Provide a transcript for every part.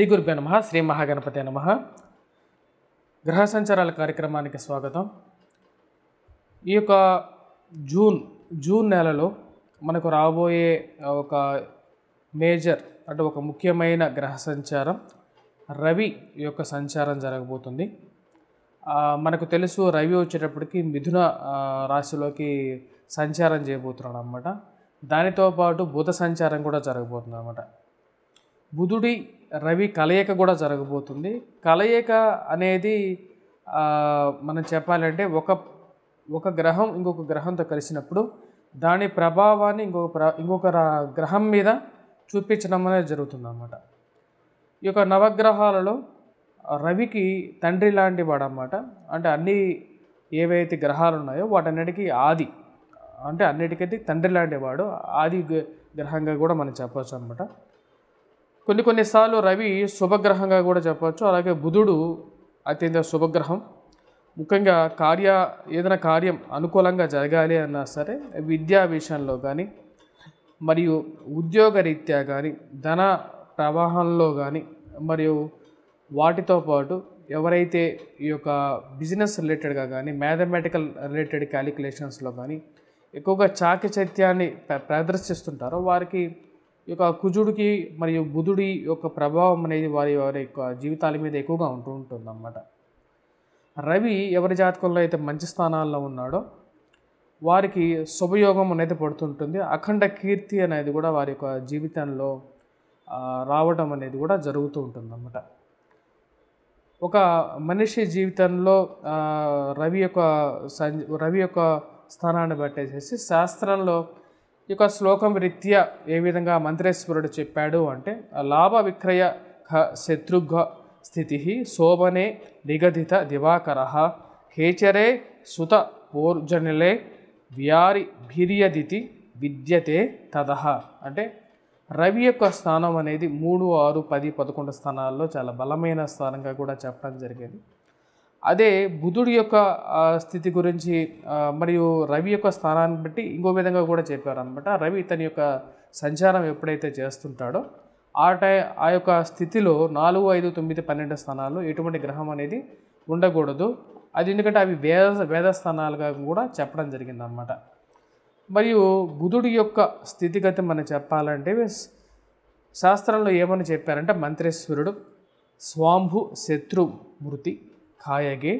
శ్రీ గురుభ్య నమ శ్రీ మహాగణపతి నమ గ్రహ సంచారాల కార్యక్రమానికి స్వాగతం ఈ యొక్క జూన్ జూన్ నెలలో మనకు రాబోయే ఒక మేజర్ అంటే ఒక ముఖ్యమైన గ్రహ సంచారం రవి యొక్క సంచారం జరగబోతుంది మనకు తెలుసు రవి వచ్చేటప్పటికి మిథున రాశిలోకి సంచారం చేయబోతున్నాడు అనమాట దానితో పాటు బుధ సంచారం కూడా జరగబోతుంది అనమాట బుధుడి రవి కలయిక కూడా జరగబోతుంది కలయిక అనేది మనం చెప్పాలంటే ఒక ఒక గ్రహం ఇంకొక గ్రహంతో కలిసినప్పుడు దాని ప్రభావాన్ని ఇంకొక ప్ర ఇంకొక గ్రహం మీద చూపించడం అనేది జరుగుతుంది అన్నమాట ఈ యొక్క నవగ్రహాలలో రవికి తండ్రి లాంటి వాడు అన్నమాట అంటే అన్ని ఏవైతే గ్రహాలు ఉన్నాయో వాటన్నిటికీ ఆది అంటే అన్నిటికైతే తండ్రి లాంటి వాడు ఆది గ్రహంగా కూడా మనం చెప్పవచ్చు అనమాట కొన్ని కొన్నిసార్లు రవి శుభగ్రహంగా కూడా చెప్పవచ్చు అలాగే బుధుడు అత్యంత శుభగ్రహం ముఖ్యంగా కార్య ఏదైనా కార్యం అనుకూలంగా జరగాలి అన్నా సరే విద్యా విషయంలో కానీ మరియు ఉద్యోగరీత్యా కానీ ధన ప్రవాహంలో కానీ మరియు వాటితో పాటు ఎవరైతే ఈ యొక్క బిజినెస్ రిలేటెడ్గా కానీ మ్యాథమెటికల్ రిలేటెడ్ క్యాలిక్యులేషన్స్లో కానీ ఎక్కువగా చాకచత్యాన్ని ప్రదర్శిస్తుంటారో వారికి యొక్క కుజుడికి మరియు బుధుడి యొక్క ప్రభావం అనేది వారి వారి యొక్క జీవితాల మీద ఎక్కువగా ఉంటూ ఉంటుందన్నమాట రవి ఎవరి జాతకంలో అయితే మంచి స్థానాల్లో ఉన్నాడో వారికి శుభయోగం అనేది పడుతుంటుంది అఖండ కీర్తి అనేది కూడా వారి యొక్క జీవితంలో రావడం అనేది కూడా జరుగుతూ ఉంటుందన్నమాట ఒక మనిషి జీవితంలో రవి యొక్క రవి యొక్క స్థానాన్ని బట్టేసేసి శాస్త్రంలో యొక్క శ్లోకం రీత్యా ఏ విధంగా మంత్రేశ్వరుడు చెప్పాడు అంటే లాభ విక్రయ శత్రుఘ స్థితి శోభనే నిగదిత దివాకర కేచరే సుత పూర్జనులే వ్యారి భీర్యదితి విద్యతే తదహ అంటే రవి యొక్క స్థానం అనేది మూడు ఆరు పది పదకొండు స్థానాల్లో చాలా బలమైన స్థానంగా కూడా చెప్పడం జరిగింది అదే బుధుడి యొక్క స్థితి గురించి మరియు రవి యొక్క స్థానాన్ని బట్టి ఇంకో విధంగా కూడా చెప్పారనమాట రవి తన యొక్క సంచారం ఎప్పుడైతే చేస్తుంటాడో ఆ టై ఆ యొక్క స్థితిలో నాలుగు ఐదు తొమ్మిది పన్నెండు స్థానాలు ఎటువంటి గ్రహం అనేది ఉండకూడదు అది ఎందుకంటే అవి వేద వేద స్థానాలుగా కూడా చెప్పడం జరిగిందనమాట మరియు బుధుడి యొక్క స్థితిగతి మనం చెప్పాలంటే శాస్త్రంలో ఏమని చెప్పారంటే మంత్రేశ్వరుడు స్వాంభు శత్రు మృతి ಕಾಯಗೆ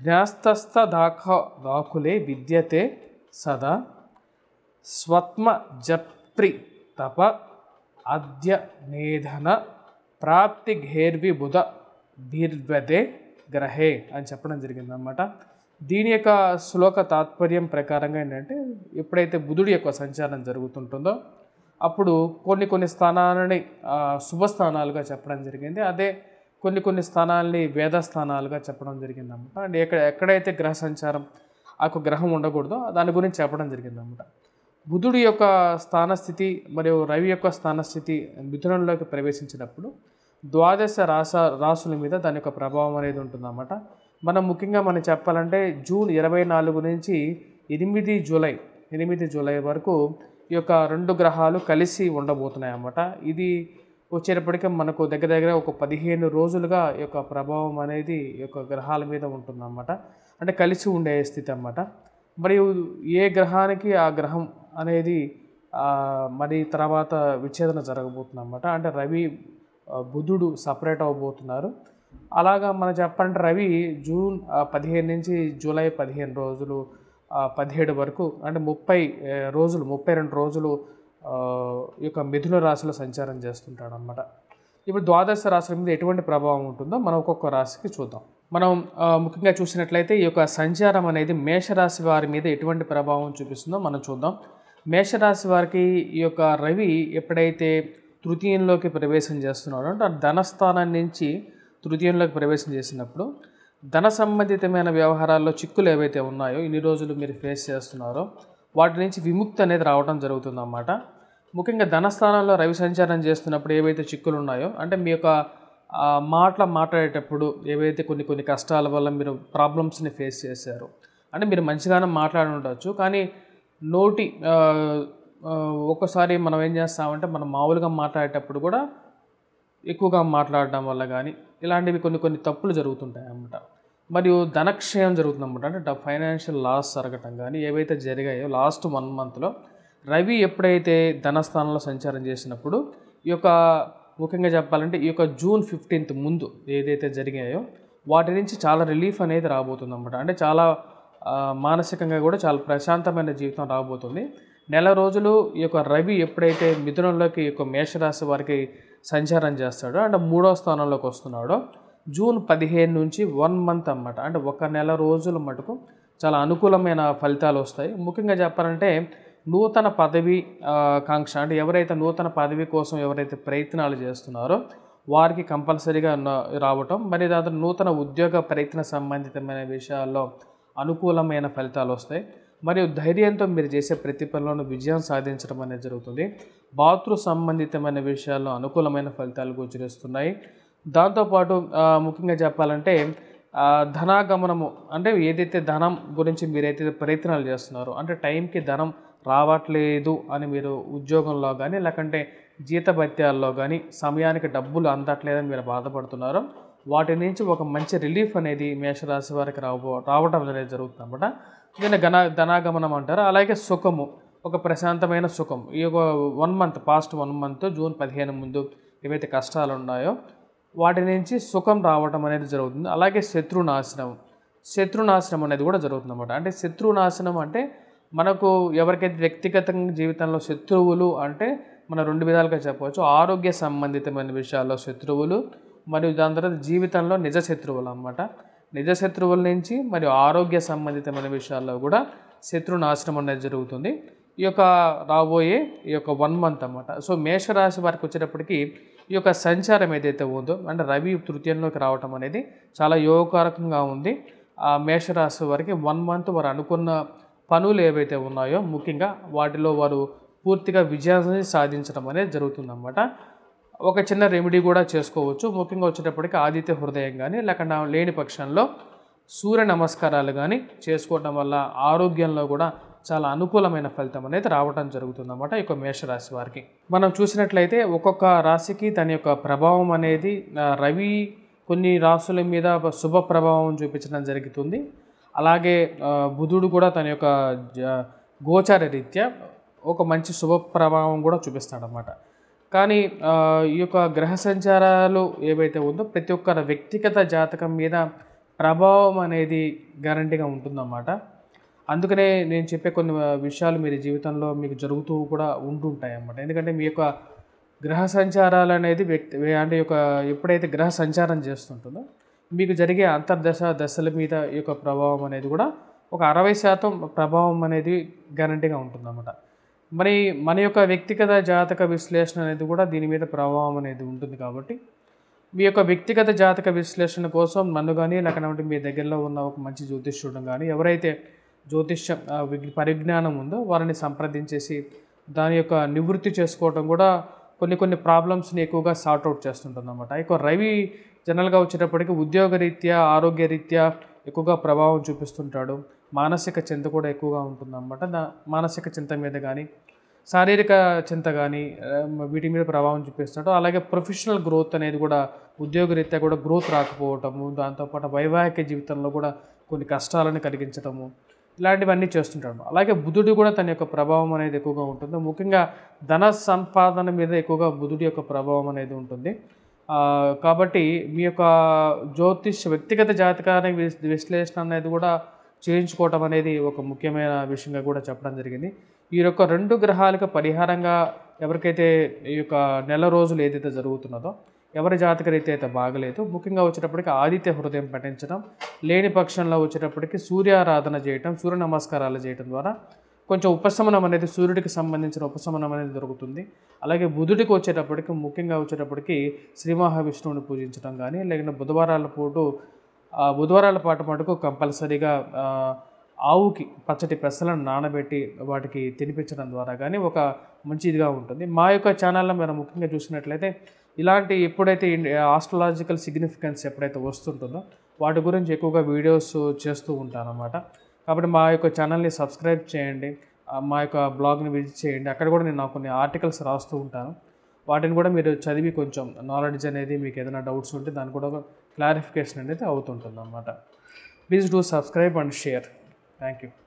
ಜ್ಞಾಸ್ತಸ್ಥ ದಾಖ ದಾಖುಲೆ ವಿದ್ಯತೆ ಸದಾ ಸ್ವತ್ಮ ಜಪ್ರಿ ತಪ ಅದ್ಯ ನೇಧನ ಬುಧ బీర్వదే గ్రహే అని చెప్పడం జరిగింది అన్నమాట దీని యొక్క శ్లోక తాత్పర్యం ప్రకారంగా ఏంటంటే ఎప్పుడైతే బుధుడి యొక్క సంచారం జరుగుతుంటుందో అప్పుడు కొన్ని కొన్ని స్థానాలని శుభస్థానాలుగా చెప్పడం జరిగింది అదే కొన్ని కొన్ని స్థానాల్ని వేద స్థానాలుగా చెప్పడం జరిగిందన్నమాట అండ్ ఎక్కడ ఎక్కడైతే గ్రహ సంచారం ఆ గ్రహం ఉండకూడదో దాని గురించి చెప్పడం జరిగిందనమాట బుధుడు యొక్క స్థానస్థితి మరియు రవి యొక్క స్థానస్థితి మిథునంలోకి ప్రవేశించినప్పుడు ద్వాదశ రాస రాసుల మీద దాని యొక్క ప్రభావం అనేది ఉంటుందన్నమాట మనం ముఖ్యంగా మనం చెప్పాలంటే జూన్ ఇరవై నాలుగు నుంచి ఎనిమిది జూలై ఎనిమిది జూలై వరకు ఈ యొక్క రెండు గ్రహాలు కలిసి ఉండబోతున్నాయి అన్నమాట ఇది వచ్చేటప్పటికి మనకు దగ్గర దగ్గర ఒక పదిహేను రోజులుగా ఈ యొక్క ప్రభావం అనేది ఈ యొక్క గ్రహాల మీద ఉంటుందన్నమాట అంటే కలిసి ఉండే స్థితి అన్నమాట మరియు ఏ గ్రహానికి ఆ గ్రహం అనేది మరి తర్వాత విచ్ఛేదన జరగబోతుందన్నమాట అంటే రవి బుధుడు సపరేట్ అవ్వబోతున్నారు అలాగా మనం చెప్పాలంటే రవి జూన్ పదిహేను నుంచి జూలై పదిహేను రోజులు పదిహేడు వరకు అంటే ముప్పై రోజులు ముప్పై రెండు రోజులు ఈ యొక్క మిథున రాశిలో సంచారం చేస్తుంటాడు అనమాట ఇప్పుడు ద్వాదశ రాశుల మీద ఎటువంటి ప్రభావం ఉంటుందో మనం ఒక్కొక్క రాశికి చూద్దాం మనం ముఖ్యంగా చూసినట్లయితే ఈ యొక్క సంచారం అనేది మేషరాశి వారి మీద ఎటువంటి ప్రభావం చూపిస్తుందో మనం చూద్దాం మేషరాశి వారికి ఈ యొక్క రవి ఎప్పుడైతే తృతీయంలోకి ప్రవేశం చేస్తున్నాడో అంటే ధనస్థానం నుంచి తృతీయంలోకి ప్రవేశం చేసినప్పుడు ధన సంబంధితమైన వ్యవహారాల్లో చిక్కులు ఏవైతే ఉన్నాయో ఇన్ని రోజులు మీరు ఫేస్ చేస్తున్నారో వాటి నుంచి విముక్తి అనేది రావడం జరుగుతుందన్నమాట ముఖ్యంగా ధనస్థానంలో రవి సంచారం చేస్తున్నప్పుడు ఏవైతే చిక్కులు ఉన్నాయో అంటే మీ యొక్క మాటలు మాట్లాడేటప్పుడు ఏవైతే కొన్ని కొన్ని కష్టాల వల్ల మీరు ప్రాబ్లమ్స్ని ఫేస్ చేశారు అంటే మీరు మంచిగానే మాట్లాడి ఉండవచ్చు కానీ నోటి ఒక్కసారి మనం ఏం చేస్తామంటే మనం మామూలుగా మాట్లాడేటప్పుడు కూడా ఎక్కువగా మాట్లాడడం వల్ల కానీ ఇలాంటివి కొన్ని కొన్ని తప్పులు జరుగుతుంటాయి అన్నమాట మరియు ధనక్షయం జరుగుతుందన్నమాట అంటే ఫైనాన్షియల్ లాస్ జరగటం కానీ ఏవైతే జరిగాయో లాస్ట్ వన్ మంత్లో రవి ఎప్పుడైతే ధనస్థానంలో సంచారం చేసినప్పుడు ఈ యొక్క ముఖ్యంగా చెప్పాలంటే ఈ యొక్క జూన్ ఫిఫ్టీన్త్ ముందు ఏదైతే జరిగాయో వాటి నుంచి చాలా రిలీఫ్ అనేది రాబోతుంది అనమాట అంటే చాలా మానసికంగా కూడా చాలా ప్రశాంతమైన జీవితం రాబోతుంది నెల రోజులు ఈ యొక్క రవి ఎప్పుడైతే మిథునంలోకి ఈ యొక్క మేషరాశి వారికి సంచారం చేస్తాడో అంటే మూడో స్థానంలోకి వస్తున్నాడో జూన్ పదిహేను నుంచి వన్ మంత్ అన్నమాట అంటే ఒక నెల రోజుల మటుకు చాలా అనుకూలమైన ఫలితాలు వస్తాయి ముఖ్యంగా చెప్పాలంటే నూతన పదవి కాంక్ష అంటే ఎవరైతే నూతన పదవి కోసం ఎవరైతే ప్రయత్నాలు చేస్తున్నారో వారికి కంపల్సరీగా రావటం మరి దాదాపు నూతన ఉద్యోగ ప్రయత్న సంబంధితమైన విషయాల్లో అనుకూలమైన ఫలితాలు వస్తాయి మరియు ధైర్యంతో మీరు చేసే ప్రతి పనిలోనూ విజయం సాధించడం అనేది జరుగుతుంది బాతృ సంబంధితమైన విషయాల్లో అనుకూలమైన ఫలితాలు గోచరిస్తున్నాయి దాంతోపాటు ముఖ్యంగా చెప్పాలంటే ధనాగమనము అంటే ఏదైతే ధనం గురించి మీరైతే ప్రయత్నాలు చేస్తున్నారో అంటే టైంకి ధనం రావట్లేదు అని మీరు ఉద్యోగంలో కానీ లేకంటే జీతభత్యాల్లో కానీ సమయానికి డబ్బులు అందట్లేదని మీరు బాధపడుతున్నారు వాటి నుంచి ఒక మంచి రిలీఫ్ అనేది మేషరాశి వారికి రాబో రావటం అనేది జరుగుతుందన్నమాట దీన్ని ఘన ధనాగమనం అంటారు అలాగే సుఖము ఒక ప్రశాంతమైన సుఖం ఈ ఒక one month past one month June పదిహేను ముందు ఏవైతే కష్టాలు ఉన్నాయో వాటి నుంచి సుఖం రావటం అనేది జరుగుతుంది అలాగే శత్రునాశనం శత్రునాశనం అనేది కూడా జరుగుతుంది అనమాట అంటే శత్రునాశనం అంటే మనకు ఎవరికైతే వ్యక్తిగతంగా జీవితంలో శత్రువులు అంటే మనం రెండు విధాలుగా చెప్పవచ్చు ఆరోగ్య సంబంధితమైన విషయాల్లో శత్రువులు మరియు దాని తర్వాత జీవితంలో నిజ శత్రువులు అనమాట నిజ శత్రువుల నుంచి మరియు ఆరోగ్య సంబంధితమైన విషయాల్లో కూడా శత్రునాశనం అనేది జరుగుతుంది ఈ యొక్క రాబోయే ఈ యొక్క వన్ మంత్ అనమాట సో మేషరాశి వారికి వచ్చేటప్పటికి ఈ యొక్క సంచారం ఏదైతే ఉందో అంటే రవి తృతీయంలోకి రావటం అనేది చాలా యోగకారకంగా ఉంది ఆ మేషరాశి వారికి వన్ మంత్ వారు అనుకున్న పనులు ఏవైతే ఉన్నాయో ముఖ్యంగా వాటిలో వారు పూర్తిగా విజయాన్ని సాధించడం అనేది జరుగుతుందన్నమాట ఒక చిన్న రెమెడీ కూడా చేసుకోవచ్చు ముఖ్యంగా వచ్చేటప్పటికి ఆదిత్య హృదయం కానీ లేకుండా లేని పక్షంలో సూర్య నమస్కారాలు కానీ చేసుకోవటం వల్ల ఆరోగ్యంలో కూడా చాలా అనుకూలమైన ఫలితం అనేది రావడం జరుగుతుందన్నమాట ఈ యొక్క మేషరాశి వారికి మనం చూసినట్లయితే ఒక్కొక్క రాశికి దాని యొక్క ప్రభావం అనేది రవి కొన్ని రాసుల మీద శుభ ప్రభావం చూపించడం జరుగుతుంది అలాగే బుధుడు కూడా తన యొక్క గోచార రీత్యా ఒక మంచి శుభ ప్రభావం కూడా చూపిస్తాడనమాట కానీ ఈ యొక్క గ్రహ సంచారాలు ఏవైతే ఉందో ప్రతి ఒక్కరి వ్యక్తిగత జాతకం మీద ప్రభావం అనేది గ్యారంటీగా ఉంటుందన్నమాట అందుకనే నేను చెప్పే కొన్ని విషయాలు మీరు జీవితంలో మీకు జరుగుతూ కూడా ఉంటుంటాయి అన్నమాట ఎందుకంటే మీ యొక్క గ్రహ సంచారాలు అనేది వ్యక్తి అంటే యొక్క ఎప్పుడైతే గ్రహ సంచారం చేస్తుంటుందో మీకు జరిగే అంతర్దశ దశల మీద యొక్క ప్రభావం అనేది కూడా ఒక అరవై శాతం ప్రభావం అనేది గ్యారంటీగా ఉంటుందన్నమాట మరి మన యొక్క వ్యక్తిగత జాతక విశ్లేషణ అనేది కూడా దీని మీద ప్రభావం అనేది ఉంటుంది కాబట్టి మీ యొక్క వ్యక్తిగత జాతక విశ్లేషణ కోసం నన్ను కానీ లేకపోతే మీ దగ్గరలో ఉన్న ఒక మంచి జ్యోతిష్యుడు కానీ ఎవరైతే జ్యోతిష్య పరిజ్ఞానం ఉందో వారిని సంప్రదించేసి దాని యొక్క నివృత్తి చేసుకోవడం కూడా కొన్ని కొన్ని ప్రాబ్లమ్స్ని ఎక్కువగా సార్ట్ అవుట్ చేస్తుంటుంది అనమాట ఎక్కువ రవి జనరల్గా వచ్చేటప్పటికి ఉద్యోగ రీత్యా ఆరోగ్య రీత్యా ఎక్కువగా ప్రభావం చూపిస్తుంటాడు మానసిక చింత కూడా ఎక్కువగా ఉంటుందన్నమాట దా మానసిక చింత మీద కానీ శారీరక చింత కానీ వీటి మీద ప్రభావం చూపిస్తాడు అలాగే ప్రొఫెషనల్ గ్రోత్ అనేది కూడా ఉద్యోగ రీత్యా కూడా గ్రోత్ రాకపోవటము దాంతోపాటు వైవాహిక జీవితంలో కూడా కొన్ని కష్టాలను కలిగించటము ఇలాంటివన్నీ చేస్తుంటాడు అలాగే బుధుడు కూడా తన యొక్క ప్రభావం అనేది ఎక్కువగా ఉంటుంది ముఖ్యంగా ధన సంపాదన మీద ఎక్కువగా బుధుడి యొక్క ప్రభావం అనేది ఉంటుంది కాబట్టి మీ యొక్క జ్యోతిష్ వ్యక్తిగత జాతకాన్ని విశ్లేషణ అనేది కూడా చేయించుకోవటం అనేది ఒక ముఖ్యమైన విషయంగా కూడా చెప్పడం జరిగింది ఈ యొక్క రెండు గ్రహాలకు పరిహారంగా ఎవరికైతే ఈ యొక్క నెల రోజులు ఏదైతే జరుగుతున్నదో ఎవరి జాతక రీతి అయితే బాగలేదు ముఖ్యంగా వచ్చేటప్పటికి ఆదిత్య హృదయం పఠించడం లేని పక్షంలో వచ్చేటప్పటికి సూర్యారాధన చేయటం సూర్య నమస్కారాలు చేయటం ద్వారా కొంచెం ఉపశమనం అనేది సూర్యుడికి సంబంధించిన ఉపశమనం అనేది దొరుకుతుంది అలాగే బుధుడికి వచ్చేటప్పటికి ముఖ్యంగా వచ్చేటప్పటికి శ్రీ మహావిష్ణువుని పూజించడం కానీ లేకుంటే బుధవారాల పూటు బుధవారాల పాటు మటుకు కంపల్సరీగా ఆవుకి పచ్చటి పెసలను నానబెట్టి వాటికి తినిపించడం ద్వారా కానీ ఒక మంచి ఇదిగా ఉంటుంది మా యొక్క ఛానల్లో మీరు ముఖ్యంగా చూసినట్లయితే ఇలాంటి ఎప్పుడైతే ఆస్ట్రాలజికల్ సిగ్నిఫికెన్స్ ఎప్పుడైతే వస్తుంటుందో వాటి గురించి ఎక్కువగా వీడియోస్ చేస్తూ ఉంటాను అనమాట కాబట్టి మా యొక్క ఛానల్ని సబ్స్క్రైబ్ చేయండి మా యొక్క బ్లాగ్ని విజిట్ చేయండి అక్కడ కూడా నేను కొన్ని ఆర్టికల్స్ రాస్తూ ఉంటాను వాటిని కూడా మీరు చదివి కొంచెం నాలెడ్జ్ అనేది మీకు ఏదైనా డౌట్స్ ఉంటే దాని కూడా క్లారిఫికేషన్ అనేది అవుతుంటుంది అన్నమాట please do subscribe and share thank you